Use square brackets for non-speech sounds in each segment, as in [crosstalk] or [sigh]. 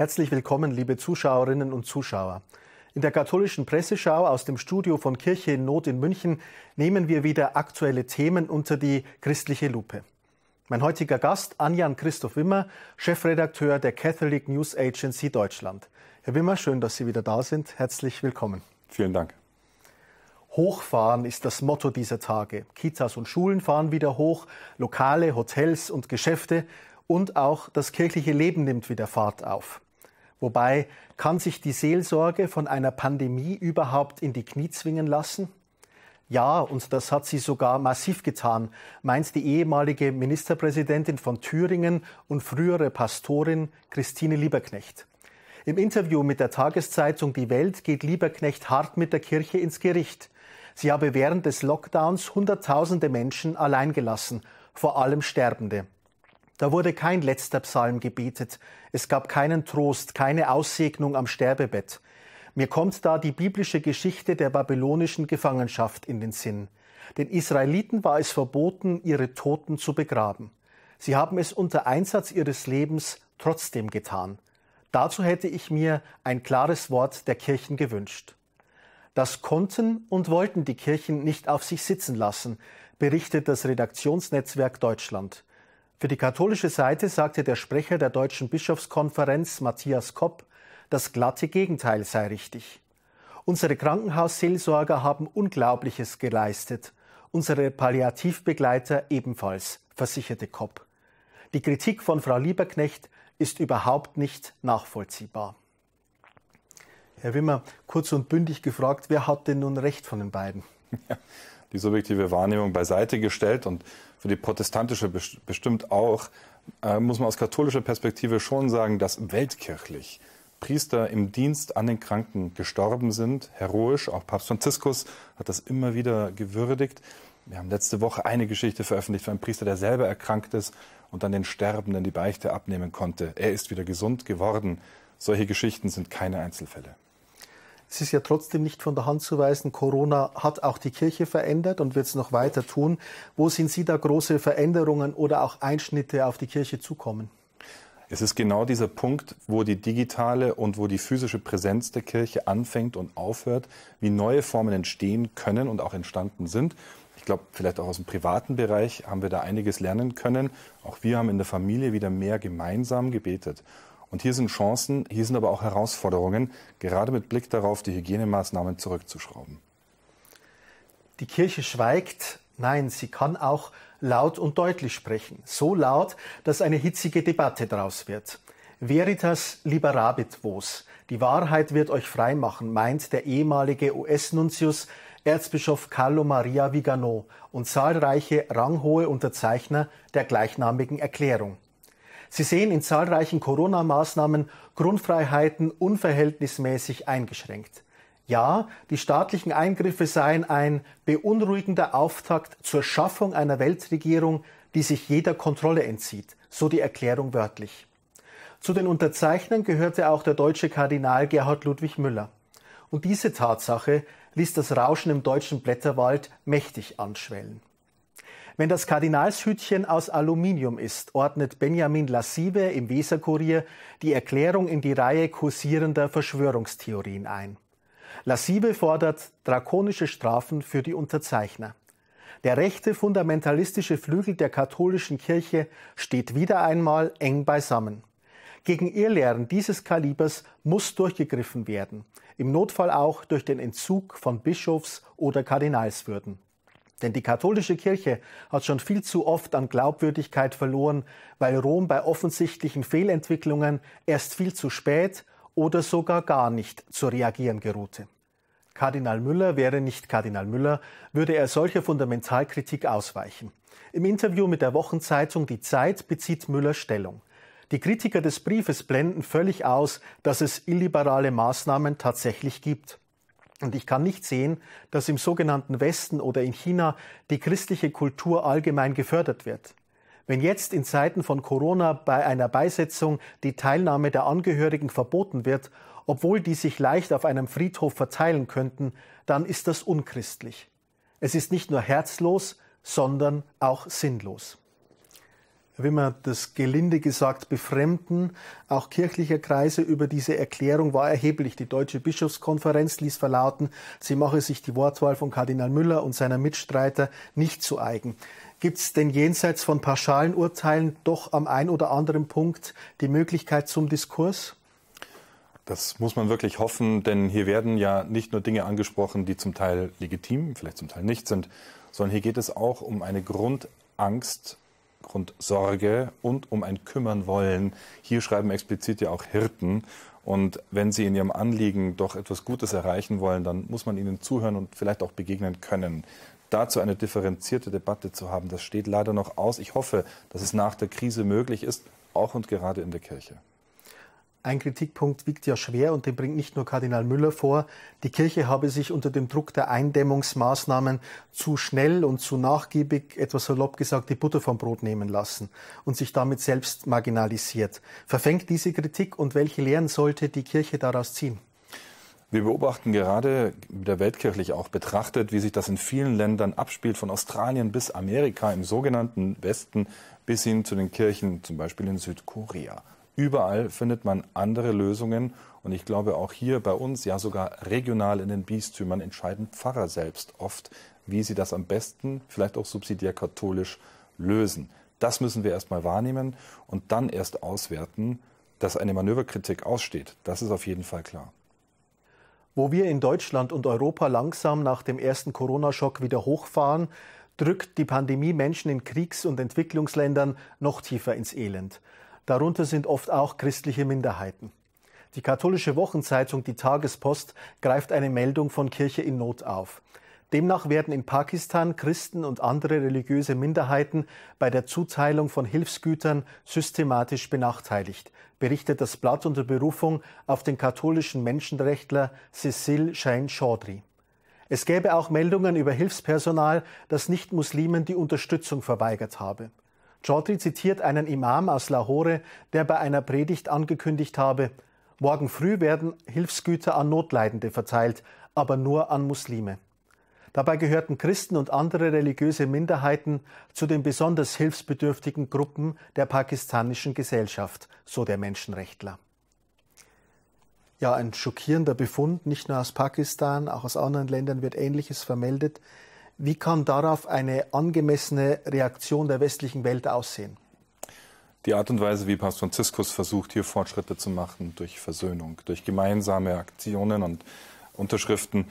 Herzlich willkommen, liebe Zuschauerinnen und Zuschauer. In der katholischen Presseschau aus dem Studio von Kirche in Not in München nehmen wir wieder aktuelle Themen unter die christliche Lupe. Mein heutiger Gast, Anjan Christoph Wimmer, Chefredakteur der Catholic News Agency Deutschland. Herr Wimmer, schön, dass Sie wieder da sind. Herzlich willkommen. Vielen Dank. Hochfahren ist das Motto dieser Tage. Kitas und Schulen fahren wieder hoch, Lokale, Hotels und Geschäfte und auch das kirchliche Leben nimmt wieder Fahrt auf. Wobei, kann sich die Seelsorge von einer Pandemie überhaupt in die Knie zwingen lassen? Ja, und das hat sie sogar massiv getan, meint die ehemalige Ministerpräsidentin von Thüringen und frühere Pastorin Christine Lieberknecht. Im Interview mit der Tageszeitung Die Welt geht Lieberknecht hart mit der Kirche ins Gericht. Sie habe während des Lockdowns Hunderttausende Menschen allein gelassen, vor allem Sterbende. Da wurde kein letzter Psalm gebetet. Es gab keinen Trost, keine Aussegnung am Sterbebett. Mir kommt da die biblische Geschichte der babylonischen Gefangenschaft in den Sinn. Den Israeliten war es verboten, ihre Toten zu begraben. Sie haben es unter Einsatz ihres Lebens trotzdem getan. Dazu hätte ich mir ein klares Wort der Kirchen gewünscht. Das konnten und wollten die Kirchen nicht auf sich sitzen lassen, berichtet das Redaktionsnetzwerk Deutschland. Für die katholische Seite sagte der Sprecher der Deutschen Bischofskonferenz Matthias Kopp, das glatte Gegenteil sei richtig. Unsere Krankenhausseelsorger haben Unglaubliches geleistet, unsere Palliativbegleiter ebenfalls, versicherte Kopp. Die Kritik von Frau Lieberknecht ist überhaupt nicht nachvollziehbar. Herr Wimmer, kurz und bündig gefragt, wer hat denn nun recht von den beiden? Ja, [laughs] die subjektive Wahrnehmung beiseite gestellt und für die protestantische bestimmt auch, äh, muss man aus katholischer Perspektive schon sagen, dass weltkirchlich Priester im Dienst an den Kranken gestorben sind, heroisch. Auch Papst Franziskus hat das immer wieder gewürdigt. Wir haben letzte Woche eine Geschichte veröffentlicht von einem Priester, der selber erkrankt ist und dann den Sterbenden die Beichte abnehmen konnte. Er ist wieder gesund geworden. Solche Geschichten sind keine Einzelfälle es ist ja trotzdem nicht von der Hand zu weisen, Corona hat auch die Kirche verändert und wird es noch weiter tun. Wo sind Sie da große Veränderungen oder auch Einschnitte auf die Kirche zukommen? Es ist genau dieser Punkt, wo die digitale und wo die physische Präsenz der Kirche anfängt und aufhört, wie neue Formen entstehen können und auch entstanden sind. Ich glaube, vielleicht auch aus dem privaten Bereich haben wir da einiges lernen können. Auch wir haben in der Familie wieder mehr gemeinsam gebetet. Und hier sind Chancen, hier sind aber auch Herausforderungen, gerade mit Blick darauf, die Hygienemaßnahmen zurückzuschrauben. Die Kirche schweigt. Nein, sie kann auch laut und deutlich sprechen. So laut, dass eine hitzige Debatte daraus wird. Veritas liberabit vos. Die Wahrheit wird euch frei machen, meint der ehemalige us nunzius Erzbischof Carlo Maria Vigano und zahlreiche ranghohe Unterzeichner der gleichnamigen Erklärung. Sie sehen in zahlreichen Corona-Maßnahmen Grundfreiheiten unverhältnismäßig eingeschränkt. Ja, die staatlichen Eingriffe seien ein beunruhigender Auftakt zur Schaffung einer Weltregierung, die sich jeder Kontrolle entzieht, so die Erklärung wörtlich. Zu den Unterzeichnern gehörte auch der deutsche Kardinal Gerhard Ludwig Müller. Und diese Tatsache ließ das Rauschen im deutschen Blätterwald mächtig anschwellen. Wenn das Kardinalshütchen aus Aluminium ist, ordnet Benjamin Lassive im Weserkurier die Erklärung in die Reihe kursierender Verschwörungstheorien ein. Lassive fordert drakonische Strafen für die Unterzeichner. Der rechte fundamentalistische Flügel der katholischen Kirche steht wieder einmal eng beisammen. Gegen Irrlehren dieses Kalibers muss durchgegriffen werden, im Notfall auch durch den Entzug von Bischofs- oder Kardinalswürden. Denn die katholische Kirche hat schon viel zu oft an Glaubwürdigkeit verloren, weil Rom bei offensichtlichen Fehlentwicklungen erst viel zu spät oder sogar gar nicht zu reagieren geruhte. Kardinal Müller wäre nicht Kardinal Müller, würde er solcher Fundamentalkritik ausweichen. Im Interview mit der Wochenzeitung Die Zeit bezieht Müller Stellung. Die Kritiker des Briefes blenden völlig aus, dass es illiberale Maßnahmen tatsächlich gibt. Und ich kann nicht sehen, dass im sogenannten Westen oder in China die christliche Kultur allgemein gefördert wird. Wenn jetzt in Zeiten von Corona bei einer Beisetzung die Teilnahme der Angehörigen verboten wird, obwohl die sich leicht auf einem Friedhof verteilen könnten, dann ist das unchristlich. Es ist nicht nur herzlos, sondern auch sinnlos wenn man das gelinde gesagt befremden, auch kirchlicher Kreise über diese Erklärung war erheblich. Die Deutsche Bischofskonferenz ließ verlauten, sie mache sich die Wortwahl von Kardinal Müller und seiner Mitstreiter nicht zu eigen. Gibt es denn jenseits von pauschalen Urteilen doch am ein oder anderen Punkt die Möglichkeit zum Diskurs? Das muss man wirklich hoffen, denn hier werden ja nicht nur Dinge angesprochen, die zum Teil legitim, vielleicht zum Teil nicht sind, sondern hier geht es auch um eine Grundangst Grundsorge und um ein Kümmern wollen. Hier schreiben explizit ja auch Hirten. Und wenn sie in ihrem Anliegen doch etwas Gutes erreichen wollen, dann muss man ihnen zuhören und vielleicht auch begegnen können. Dazu eine differenzierte Debatte zu haben, das steht leider noch aus. Ich hoffe, dass es nach der Krise möglich ist, auch und gerade in der Kirche. Ein Kritikpunkt wiegt ja schwer und den bringt nicht nur Kardinal Müller vor. Die Kirche habe sich unter dem Druck der Eindämmungsmaßnahmen zu schnell und zu nachgiebig, etwas salopp gesagt, die Butter vom Brot nehmen lassen und sich damit selbst marginalisiert. Verfängt diese Kritik und welche Lehren sollte die Kirche daraus ziehen? Wir beobachten gerade, wieder weltkirchlich auch betrachtet, wie sich das in vielen Ländern abspielt, von Australien bis Amerika im sogenannten Westen bis hin zu den Kirchen, zum Beispiel in Südkorea. Überall findet man andere Lösungen. Und ich glaube, auch hier bei uns, ja sogar regional in den Bistümern, entscheiden Pfarrer selbst oft, wie sie das am besten, vielleicht auch subsidiär katholisch, lösen. Das müssen wir erstmal wahrnehmen und dann erst auswerten, dass eine Manöverkritik aussteht. Das ist auf jeden Fall klar. Wo wir in Deutschland und Europa langsam nach dem ersten Corona-Schock wieder hochfahren, drückt die Pandemie Menschen in Kriegs- und Entwicklungsländern noch tiefer ins Elend. Darunter sind oft auch christliche Minderheiten. Die katholische Wochenzeitung Die Tagespost greift eine Meldung von Kirche in Not auf. Demnach werden in Pakistan Christen und andere religiöse Minderheiten bei der Zuteilung von Hilfsgütern systematisch benachteiligt, berichtet das Blatt unter Berufung auf den katholischen Menschenrechtler Cecil Shane Chaudhry. Es gäbe auch Meldungen über Hilfspersonal, das Nicht-Muslimen die Unterstützung verweigert habe. Chaudhry zitiert einen Imam aus Lahore, der bei einer Predigt angekündigt habe, morgen früh werden Hilfsgüter an Notleidende verteilt, aber nur an Muslime. Dabei gehörten Christen und andere religiöse Minderheiten zu den besonders hilfsbedürftigen Gruppen der pakistanischen Gesellschaft, so der Menschenrechtler. Ja, ein schockierender Befund, nicht nur aus Pakistan, auch aus anderen Ländern wird Ähnliches vermeldet. Wie kann darauf eine angemessene Reaktion der westlichen Welt aussehen? Die Art und Weise, wie Papst Franziskus versucht, hier Fortschritte zu machen durch Versöhnung, durch gemeinsame Aktionen und Unterschriften,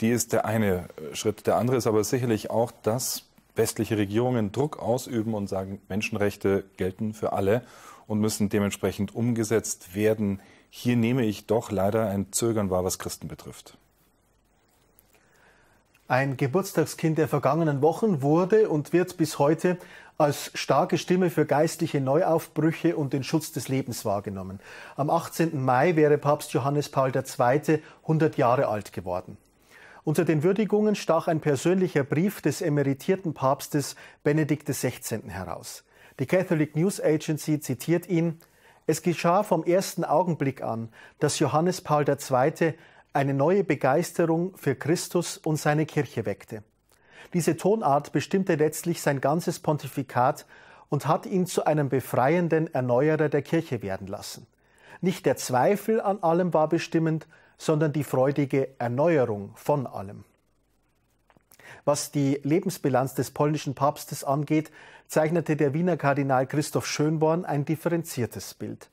die ist der eine Schritt. Der andere ist aber sicherlich auch, dass westliche Regierungen Druck ausüben und sagen, Menschenrechte gelten für alle und müssen dementsprechend umgesetzt werden. Hier nehme ich doch leider ein Zögern wahr, was Christen betrifft. Ein Geburtstagskind der vergangenen Wochen wurde und wird bis heute als starke Stimme für geistliche Neuaufbrüche und den Schutz des Lebens wahrgenommen. Am 18. Mai wäre Papst Johannes Paul II. 100 Jahre alt geworden. Unter den Würdigungen stach ein persönlicher Brief des emeritierten Papstes Benedikt XVI. heraus. Die Catholic News Agency zitiert ihn, es geschah vom ersten Augenblick an, dass Johannes Paul II eine neue Begeisterung für Christus und seine Kirche weckte. Diese Tonart bestimmte letztlich sein ganzes Pontifikat und hat ihn zu einem befreienden Erneuerer der Kirche werden lassen. Nicht der Zweifel an allem war bestimmend, sondern die freudige Erneuerung von allem. Was die Lebensbilanz des polnischen Papstes angeht, zeichnete der Wiener Kardinal Christoph Schönborn ein differenziertes Bild.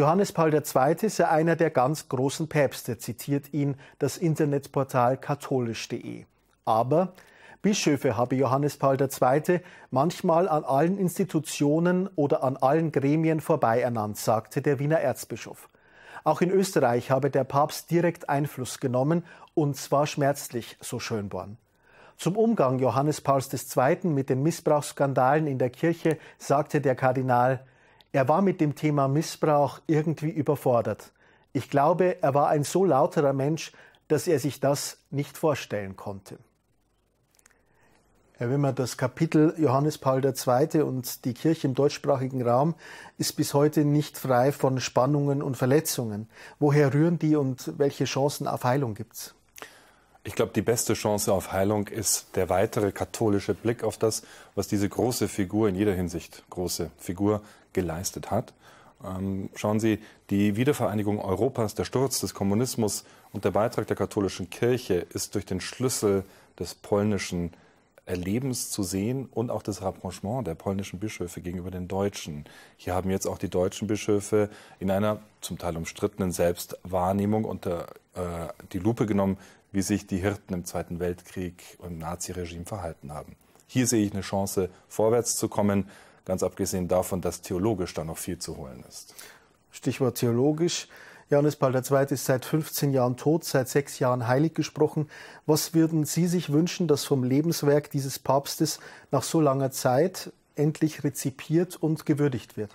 Johannes Paul II. sei einer der ganz großen Päpste, zitiert ihn das Internetportal katholisch.de. Aber Bischöfe habe Johannes Paul II. manchmal an allen Institutionen oder an allen Gremien vorbei ernannt, sagte der Wiener Erzbischof. Auch in Österreich habe der Papst direkt Einfluss genommen, und zwar schmerzlich, so Schönborn. Zum Umgang Johannes Pauls II. mit den Missbrauchsskandalen in der Kirche sagte der Kardinal, er war mit dem Thema Missbrauch irgendwie überfordert. Ich glaube, er war ein so lauterer Mensch, dass er sich das nicht vorstellen konnte. Wenn man das Kapitel Johannes Paul II. und die Kirche im deutschsprachigen Raum ist bis heute nicht frei von Spannungen und Verletzungen. Woher rühren die und welche Chancen auf Heilung gibt's? Ich glaube, die beste Chance auf Heilung ist der weitere katholische Blick auf das, was diese große Figur in jeder Hinsicht, große Figur geleistet hat. Ähm, schauen Sie, die Wiedervereinigung Europas, der Sturz des Kommunismus und der Beitrag der katholischen Kirche ist durch den Schlüssel des polnischen Erlebens zu sehen und auch das Rapprochement der polnischen Bischöfe gegenüber den Deutschen. Hier haben jetzt auch die deutschen Bischöfe in einer zum Teil umstrittenen Selbstwahrnehmung unter äh, die Lupe genommen, wie sich die Hirten im Zweiten Weltkrieg und im Naziregime verhalten haben. Hier sehe ich eine Chance, vorwärts zu kommen ganz abgesehen davon, dass theologisch da noch viel zu holen ist. Stichwort theologisch. Johannes Paul II. ist seit 15 Jahren tot, seit sechs Jahren heilig gesprochen. Was würden Sie sich wünschen, dass vom Lebenswerk dieses Papstes nach so langer Zeit endlich rezipiert und gewürdigt wird?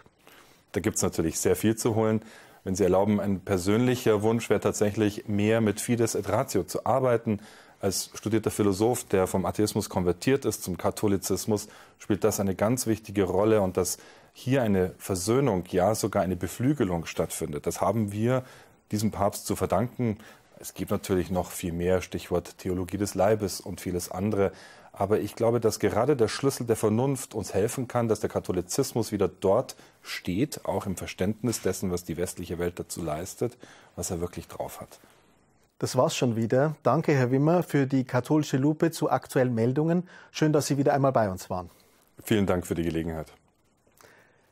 Da gibt es natürlich sehr viel zu holen. Wenn Sie erlauben, ein persönlicher Wunsch wäre tatsächlich, mehr mit Fides et Ratio zu arbeiten, als studierter Philosoph, der vom Atheismus konvertiert ist zum Katholizismus, spielt das eine ganz wichtige Rolle und dass hier eine Versöhnung, ja sogar eine Beflügelung stattfindet. Das haben wir diesem Papst zu verdanken. Es gibt natürlich noch viel mehr, Stichwort Theologie des Leibes und vieles andere. Aber ich glaube, dass gerade der Schlüssel der Vernunft uns helfen kann, dass der Katholizismus wieder dort steht, auch im Verständnis dessen, was die westliche Welt dazu leistet, was er wirklich drauf hat. Das war's schon wieder. Danke, Herr Wimmer, für die katholische Lupe zu aktuellen Meldungen. Schön, dass Sie wieder einmal bei uns waren. Vielen Dank für die Gelegenheit.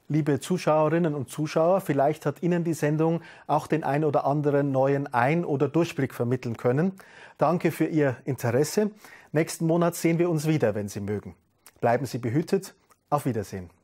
Liebe Zuschauerinnen und Zuschauer, vielleicht hat Ihnen die Sendung auch den ein oder anderen neuen Ein- oder Durchblick vermitteln können. Danke für Ihr Interesse. Nächsten Monat sehen wir uns wieder, wenn Sie mögen. Bleiben Sie behütet. Auf Wiedersehen.